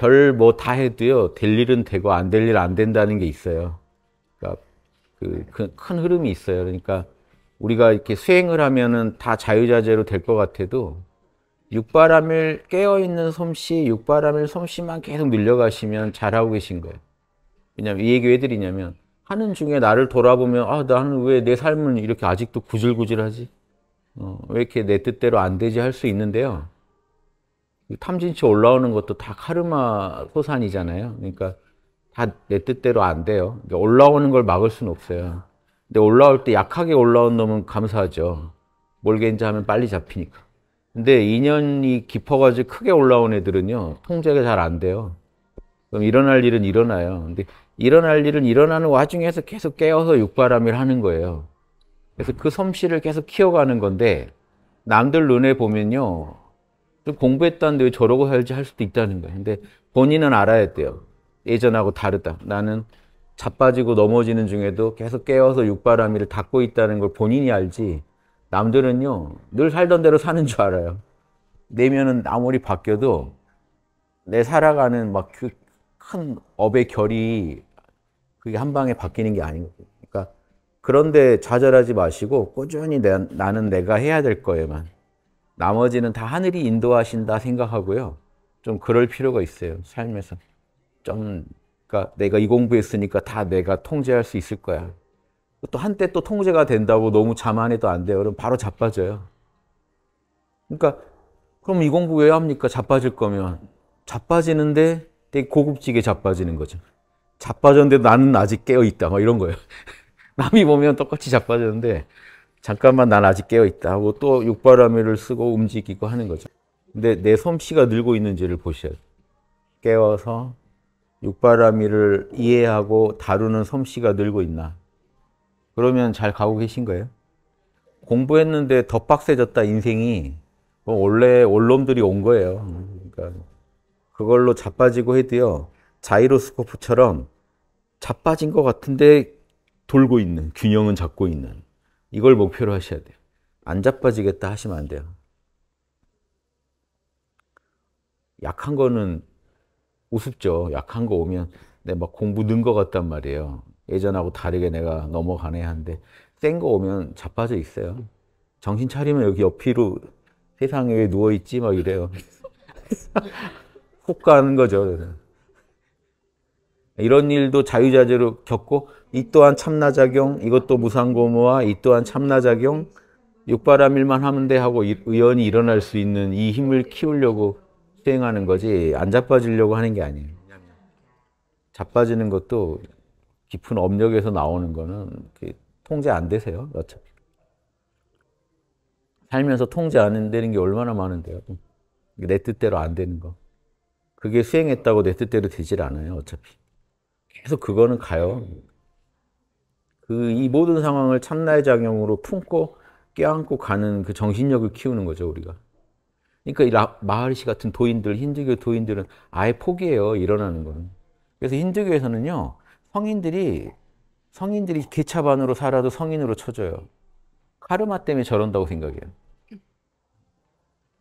별 뭐 다 해도요 될 일은 되고 안 될일안 된다는 게 있어요. 그러니까 그큰 흐름이 있어요. 그러니까 우리가 이렇게 수행을 하면은 다 자유자재로 될 것 같아도 육바람을 깨어있는 솜씨, 육바람을 솜씨만 계속 늘려가시면 잘하고 계신 거예요. 왜냐면 이 얘기 왜 드리냐면 하는 중에 나를 돌아보면 아 나는 왜 내 삶은 이렇게 아직도 구질구질하지? 어, 왜 이렇게 내 뜻대로 안 되지 할 수 있는데요. 탐진치 올라오는 것도 다 카르마 소산이잖아요. 그러니까 다 내 뜻대로 안 돼요. 그러니까 올라오는 걸 막을 수는 없어요. 근데 올라올 때 약하게 올라온 놈은 감사하죠. 몰겐자 하면 빨리 잡히니까. 근데 인연이 깊어가지고 크게 올라온 애들은요, 통제가 잘 안 돼요. 그럼 일어날 일은 일어나요. 근데 일어날 일은 일어나는 와중에서 계속 깨어서 육바람을 하는 거예요. 그래서 그 솜씨를 계속 키워가는 건데, 남들 눈에 보면요, 공부했다는데 왜 저러고 살지 할 수도 있다는 거예요. 근데 본인은 알아야 돼요. 예전하고 다르다. 나는 자빠지고 넘어지는 중에도 계속 깨워서 육바람이를 닦고 있다는 걸 본인이 알지 남들은요 늘 살던 대로 사는 줄 알아요. 내면은 아무리 바뀌어도 내 살아가는 막그 업의 결이 그게 한 방에 바뀌는 게 아닌 거예요. 그러니까 그런데 좌절하지 마시고 꾸준히 내, 나는 내가 해야 될 거에만 나머지는 다 하늘이 인도하신다 생각하고요. 좀 그럴 필요가 있어요. 삶에서. 좀, 그러니까 내가 이 공부했으니까 다 내가 통제할 수 있을 거야. 또 한때 또 통제가 된다고 너무 자만해도 안 돼요. 그럼 바로 자빠져요. 그러니까, 그럼 이 공부 왜 합니까? 자빠질 거면. 자빠지는데 되게 고급지게 자빠지는 거죠. 자빠졌는데 나는 아직 깨어있다. 막 이런 거예요. 남이 보면 똑같이 자빠졌는데 잠깐만 난 아직 깨어있다 하고 또육바람이를 쓰고 움직이고 하는 거죠. 근데 내 솜씨가 늘고 있는지를 보셔야 돼요. 깨워서 육바람이를 이해하고 다루는 솜씨가 늘고 있나. 그러면 잘 가고 계신 거예요? 공부했는데 더 빡세졌다 인생이 원래 올놈들이 온 거예요. 그러니까 그걸로 자빠지고 해도요. 자이로스코프처럼 자빠진 것 같은데 돌고 있는 균형은 잡고 있는 이걸 목표로 하셔야 돼요. 안 자빠지겠다 하시면 안 돼요. 약한 거는 우습죠. 약한 거 오면 내막 네, 공부 는것 같단 말이에요. 예전하고 다르게 내가 넘어가네 한데 센 거 오면 자빠져 있어요. 정신 차리면 여기 옆으로 세상에 왜 누워있지? 막 이래요. 훅 가는 거죠. 이런 일도 자유자재로 겪고 이 또한 참나작용, 이것도 무상고무와이 또한 참나작용, 육바람일만 하면 돼 하고 의연히 일어날 수 있는 이 힘을 키우려고 수행하는 거지 안 자빠지려고 하는 게 아니에요. 자빠지는 것도 깊은 업력에서 나오는 거는 통제 안 되세요, 어차피. 살면서 통제 안 되는 게 얼마나 많은데요. 내 뜻대로 안 되는 거. 그게 수행했다고 내 뜻대로 되질 않아요, 어차피. 계속 그거는 가요. 그이 모든 상황을 참나의 작용으로 품고 껴안고 가는 그 정신력을 키우는 거죠 우리가. 그러니까 이마하시 같은 도인들, 힌두교 도인들은 아예 포기해요 일어나는 건. 그래서 힌두교에서는요 성인들이 성인들이 개차반으로 살아도 성인으로 쳐줘요. 카르마 때문에 저런다고 생각해요.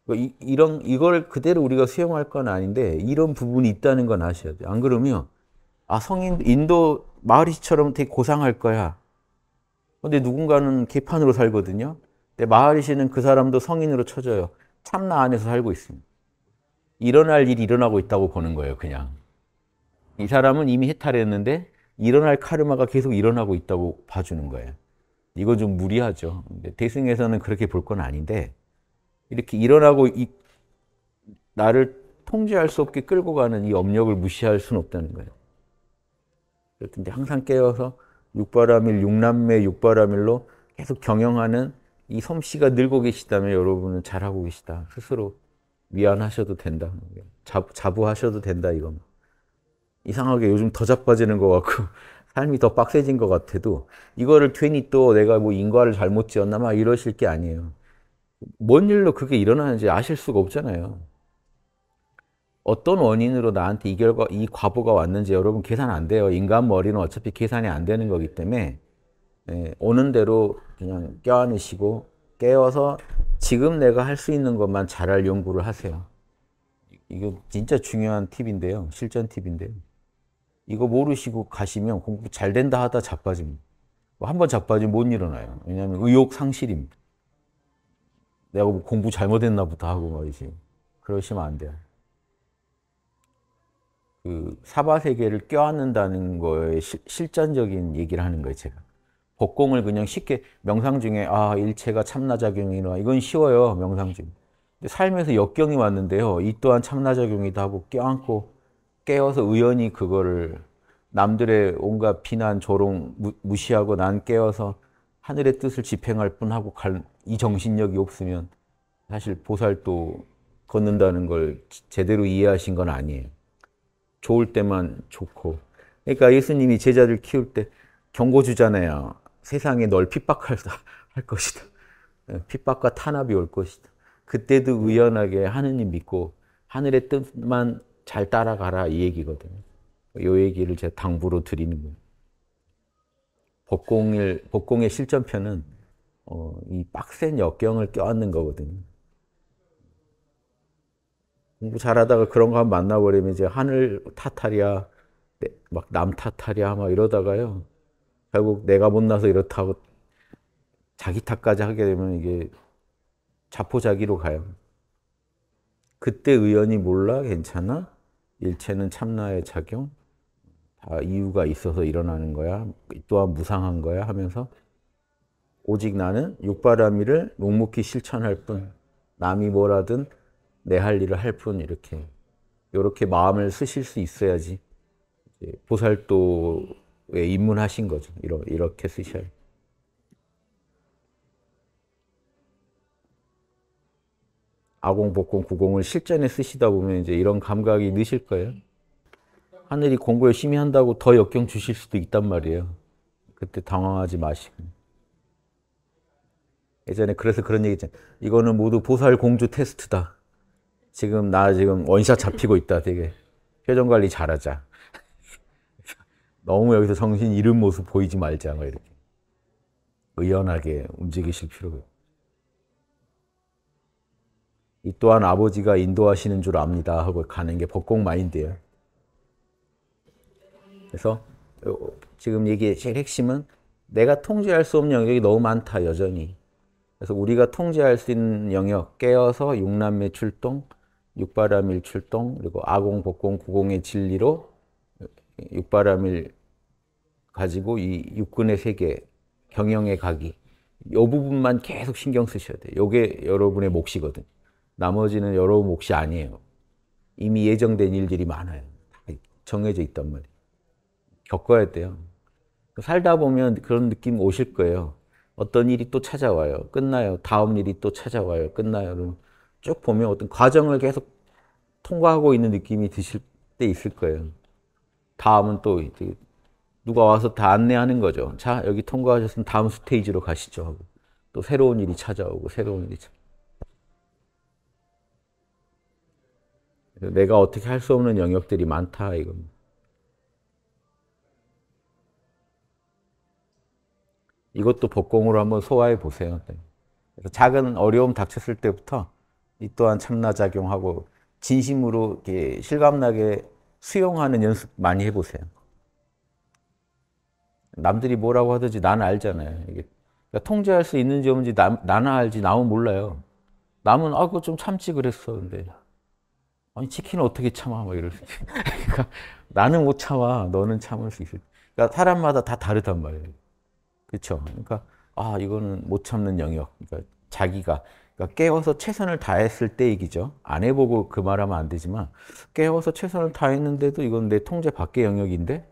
그러니까 이, 이런 이걸 그대로 우리가 수용할 건 아닌데 이런 부분이 있다는 건 아셔야 돼요. 안 그러면 아 성인 인도 마을이처럼 되게 고상할 거야. 근데 누군가는 개판으로 살거든요. 근데 마하리시는 그 사람도 성인으로 쳐져요. 참나 안에서 살고 있습니다. 일어날 일이 일어나고 있다고 보는 거예요, 그냥. 이 사람은 이미 해탈했는데 일어날 카르마가 계속 일어나고 있다고 봐주는 거예요. 이건 좀 무리하죠. 대승에서는 그렇게 볼 건 아닌데 이렇게 일어나고 이, 나를 통제할 수 없게 끌고 가는 이 업력을 무시할 수는 없다는 거예요. 그런데 항상 깨어서 육바라밀, 육남매 육바라밀로 계속 경영하는 이 섬씨가 늘고 계시다면 여러분은 잘하고 계시다. 스스로 미안하셔도 된다. 자부, 자부하셔도 된다, 이건. 이상하게 요즘 더 자빠지는 것 같고, 삶이 더 빡세진 것 같아도, 이거를 괜히 또 내가 뭐 인과를 잘못 지었나 막 이러실 게 아니에요. 뭔 일로 그게 일어나는지 아실 수가 없잖아요. 어떤 원인으로 나한테 이 결과, 이 과보가 왔는지 여러분 계산 안 돼요. 인간 머리는 어차피 계산이 안 되는 거기 때문에 예, 오는 대로 그냥 껴안으시고 깨워서 지금 내가 할 수 있는 것만 잘할 연구를 하세요. 이거 진짜 중요한 팁인데요. 실전 팁인데요. 이거 모르시고 가시면 공부 잘 된다 하다 자빠집니다. 뭐 한번 자빠지면 못 일어나요. 왜냐하면 의욕 상실입니다. 내가 뭐 공부 잘못했나 보다 하고 말이지. 그러시면 안 돼요. 그 사바 세계를 껴안는다는 거에 시, 실전적인 얘기를 하는 거예요, 제가. 복공을 그냥 쉽게 명상 중에 아, 일체가 참나 작용이나 이건 쉬워요, 명상 중. 근데 삶에서 역경이 왔는데요. 이 또한 참나 작용이다 하고 껴안고 깨어서 우연히 그거를 남들의 온갖 비난, 조롱 무, 시하고난 깨어서 하늘의 뜻을 집행할 뿐하고 갈 이 정신력이 없으면 사실 보살도 걷는다는 걸 제대로 이해하신 건 아니에요. 좋을 때만 좋고. 그러니까 예수님이 제자들 키울 때 경고 주잖아요. 세상에 널 핍박할 할 것이다. 예, 핍박과 탄압이 올 것이다. 그때도 의연하게 하느님 믿고 하늘의 뜻만 잘 따라가라 이 얘기거든요. 요 얘기를 제가 당부로 드리는 거예요. 복공일, 복공의 실전편은 어, 이 빡센 역경을 껴안는 거거든요. 공부 잘하다가 그런 거한 만나버리면 이제 하늘 탓하랴, 막남 탓하랴, 막 이러다가요. 결국 내가 못나서 이렇다고 자기 탓까지 하게 되면 이게 자포자기로 가요. 그때 의연이 몰라, 괜찮아? 일체는 참나의 작용? 다 이유가 있어서 일어나는 거야. 또한 무상한 거야 하면서 오직 나는 육바라밀를 묵묵히 실천할 뿐 남이 뭐라든 내할 일을 할뿐 이렇게 이렇게 마음을 쓰실 수 있어야지 보살도에 입문하신 거죠. 이러, 이렇게 쓰셔야 아공, 복공, 구공을 실전에 쓰시다 보면 이제 이런 감각이 느실 거예요. 하늘이 공부 열심히 한다고 더 역경 주실 수도 있단 말이에요. 그때 당황하지 마시고. 예전에 그래서 그런 얘기 있잖아요. 이거는 모두 보살 공주 테스트다. 지금 나 지금 원샷 잡히고 있다. 되게 표정 관리 잘하자. 너무 여기서 정신 잃은 모습 보이지 말자. 뭐 이렇게 의연하게 움직이실 필요가. 이 또한 아버지가 인도하시는 줄 압니다 하고 가는 게복공 마인드예요. 그래서 어, 지금 얘기의 제 핵심은 내가 통제할 수 없는 영역이 너무 많다 여전히. 그래서 우리가 통제할 수 있는 영역 깨어서 용남매 출동 육바라밀 출동 그리고 아공 복공 구공의 진리로 육바라밀 가지고 이 육군의 세계 경영에 가기 이 부분만 계속 신경 쓰셔야 돼요. 이게 여러분의 몫이거든. 나머지는 여러분 몫이 아니에요. 이미 예정된 일들이 많아요. 정해져 있단 말이에요. 겪어야 돼요. 살다 보면 그런 느낌 오실 거예요. 어떤 일이 또 찾아와요. 끝나요. 다음 일이 또 찾아와요. 끝나요. 그러면 쭉 보면 어떤 과정을 계속 통과하고 있는 느낌이 드실 때 있을 거예요. 다음은 또 누가 와서 다 안내하는 거죠. 자, 여기 통과하셨으면 다음 스테이지로 가시죠 하고 또 새로운 일이 찾아오고 새로운 일이 찾 내가 어떻게 할 수 없는 영역들이 많다 이겁 이것도 복공으로 한번 소화해 보세요. 네. 작은 어려움 닥쳤을 때부터 이 또한 참나작용하고 진심으로 이렇게 실감나게 수용하는 연습 많이 해보세요. 남들이 뭐라고 하든지 나는 알잖아요. 이게 그러니까 통제할 수 있는지 없는지 남, 나나 알지 남은 몰라요. 남은 아 그거 좀 참지 그랬어. 근데 아니 치킨은 어떻게 참아? 막 뭐 이럴 수있어 그러니까 나는 못 참아. 너는 참을 수 있어. 그러니까 사람마다 다 다르단 말이에요. 그렇죠? 그러니까 아 이거는 못 참는 영역. 그러니까 자기가 그러니까 깨워서 최선을 다했을 때 얘기죠. 안 해보고 그 말하면 안 되지만 깨워서 최선을 다했는데도 이건 내 통제 밖의 영역인데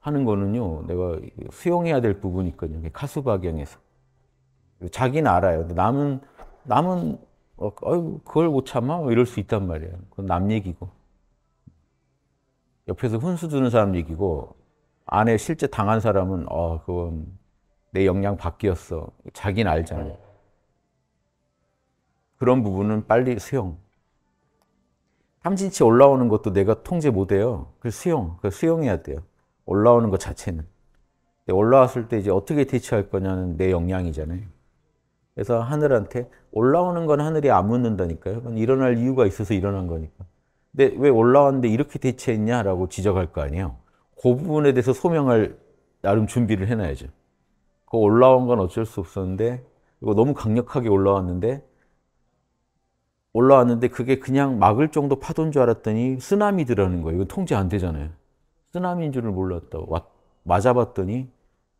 하는 거는요. 내가 수용해야 될 부분이거든요. 카수박영에서 자기는 알아요. 남은 남은 어, 어 그걸 못 참아 뭐 이럴 수 있단 말이에요. 그건 남 얘기고 옆에서 훈수 두는 사람 얘기고 안에 실제 당한 사람은 어 그건 내 영향 밖이었어. 자기는 알잖아요. 그런 부분은 빨리 수용. 탐진치 올라오는 것도 내가 통제 못해요. 그래서 수용, 그 수용해야 돼요. 올라오는 것 자체는. 올라왔을 때 이제 어떻게 대처할 거냐는 내 역량이잖아요. 그래서 하늘한테 올라오는 건 하늘이 안 묻는다니까요. 일어날 이유가 있어서 일어난 거니까. 근데 왜 올라왔는데 이렇게 대처했냐라고 지적할 거 아니에요. 그 부분에 대해서 소명할 나름 준비를 해놔야죠. 그 올라온 건 어쩔 수 없었는데, 이거 너무 강력하게 올라왔는데 올라왔는데 그게 그냥 막을 정도 파도인 줄 알았더니 쓰나미 들어가는 거예요. 이거 통제 안 되잖아요. 쓰나미인 줄을 몰랐다. 맞아봤더니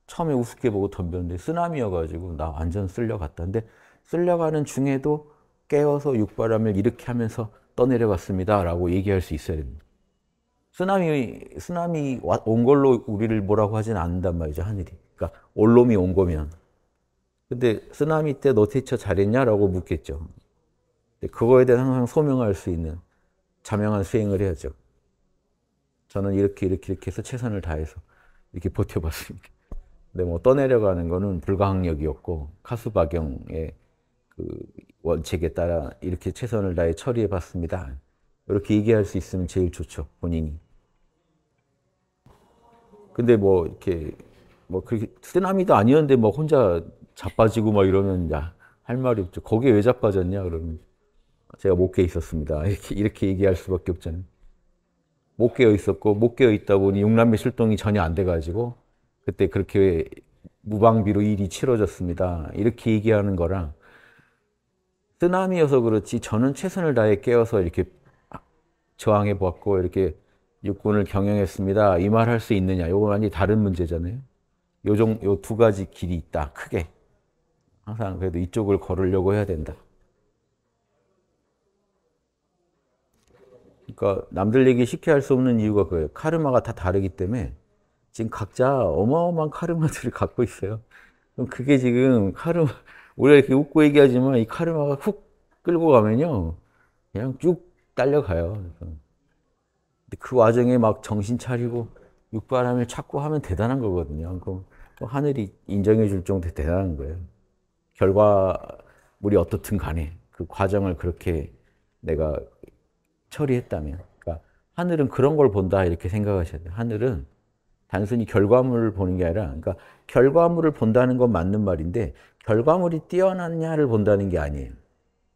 처음에 우습게 보고 덤볐는데 쓰나미여가지고 나 완전 쓸려갔다. 근데 쓸려가는 중에도 깨어서 육바람을 이렇게 하면서 떠내려갔습니다. 라고 얘기할 수 있어야 됩니다. 쓰나미, 쓰나미 온 걸로 우리를 뭐라고 하진 않는단 말이죠. 하늘이. 그러니까 올놈이 온 거면. 근데 쓰나미 때 너 대처 잘했냐라고 묻겠죠. 네, 그거에 대한 항상 소명할 수 있는 자명한 수행을 해야죠. 저는 이렇게 이렇게 이렇게 해서 최선을 다해서 이렇게 버텨봤습니다. 근데 뭐 떠내려가는 거는 불가항력이었고 카수박영의 그 원칙에 따라 이렇게 최선을 다해 처리해봤습니다. 이렇게 얘기할 수 있으면 제일 좋죠 본인이. 근데 뭐 이렇게 뭐 그렇게 쓰나미도 아니었는데 뭐 혼자 자빠지고 막 이러면 야 할 말이 없죠. 거기에 왜 자빠졌냐 그러면. 제가 못깨어 있었습니다. 이렇게, 이렇게 얘기할 수밖에 없잖아요. 못 깨어 있었고, 못 깨어 있다 보니 용남매 실종이 전혀 안 돼가지고, 그때 그렇게 무방비로 일이 치러졌습니다. 이렇게 얘기하는 거랑, 쓰나미여서 그렇지, 저는 최선을 다해 깨어서 이렇게 저항해 보았고, 이렇게 육군을 경영했습니다. 이 말 할 수 있느냐. 이건 완전히 다른 문제잖아요. 요종, 요 두 가지 길이 있다. 크게. 항상 그래도 이쪽을 걸으려고 해야 된다. 그러니까 남들 얘기 쉽게 할 수 없는 이유가 그예요 카르마가 다 다르기 때문에 지금 각자 어마어마한 카르마들을 갖고 있어요. 그럼 그게 지금 카르마, 우리가 이렇게 웃고 얘기하지만 이 카르마가 훅 끌고 가면요. 그냥 쭉 딸려가요. 근데 그 와중에 막 정신 차리고 육바람을 찾고 하면 대단한 거거든요. 그럼 하늘이 인정해 줄 정도 대단한 거예요. 결과물이 어떻든 간에 그 과정을 그렇게 내가 처리했다면. 그러니까 하늘은 그런 걸 본다 이렇게 생각하셔야 돼요. 하늘은 단순히 결과물을 보는 게 아니라, 그러니까 결과물을 본다는 건 맞는 말인데 결과물이 뛰어났냐를 본다는 게 아니에요.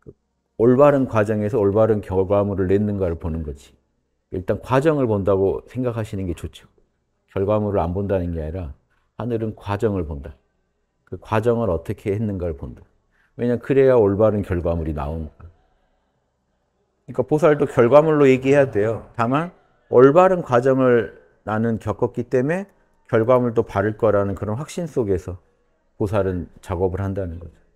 그 올바른 과정에서 올바른 결과물을 냈는가를 보는 거지. 일단 과정을 본다고 생각하시는 게 좋죠. 결과물을 안 본다는 게 아니라 하늘은 과정을 본다. 그 과정을 어떻게 했는가를 본다. 왜냐 그래야 올바른 결과물이 나온 그러니까 보살도 결과물로 얘기해야 돼요. 다만 올바른 과정을 나는 겪었기 때문에 결과물도 바를 거라는 그런 확신 속에서 보살은 작업을 한다는 거죠.